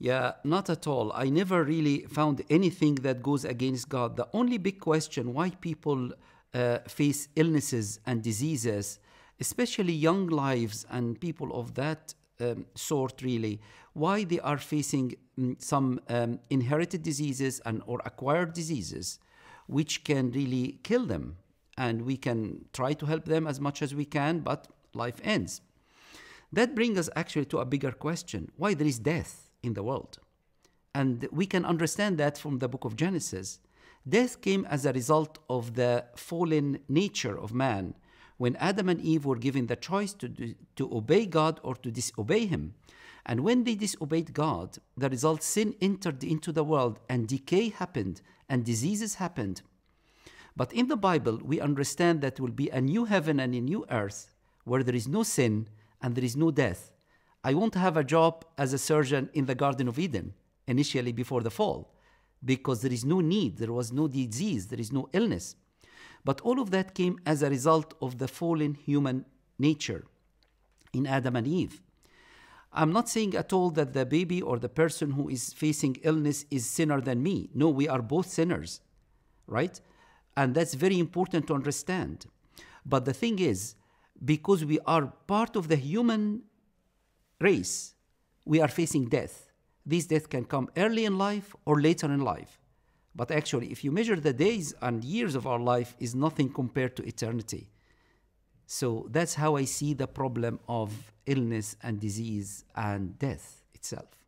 Yeah, not at all. I never really found anything that goes against God. The only big question why people uh, face illnesses and diseases, especially young lives and people of that um, sort, really, why they are facing mm, some um, inherited diseases and or acquired diseases, which can really kill them. And we can try to help them as much as we can, but life ends. That brings us actually to a bigger question: why there is death? in the world. And we can understand that from the book of Genesis. Death came as a result of the fallen nature of man. When Adam and Eve were given the choice to, do, to obey God or to disobey Him. And when they disobeyed God, the result sin entered into the world and decay happened and diseases happened. But in the Bible, we understand that there will be a new heaven and a new earth where there is no sin and there is no death. I won't have a job as a surgeon in the Garden of Eden initially before the fall because there is no need, there was no disease, there is no illness. But all of that came as a result of the fallen human nature in Adam and Eve. I'm not saying at all that the baby or the person who is facing illness is sinner than me. No, we are both sinners, right? And that's very important to understand. But the thing is, because we are part of the human race, we are facing death. This death can come early in life or later in life. But actually, if you measure the days and years of our life, is nothing compared to eternity. So that's how I see the problem of illness and disease and death itself.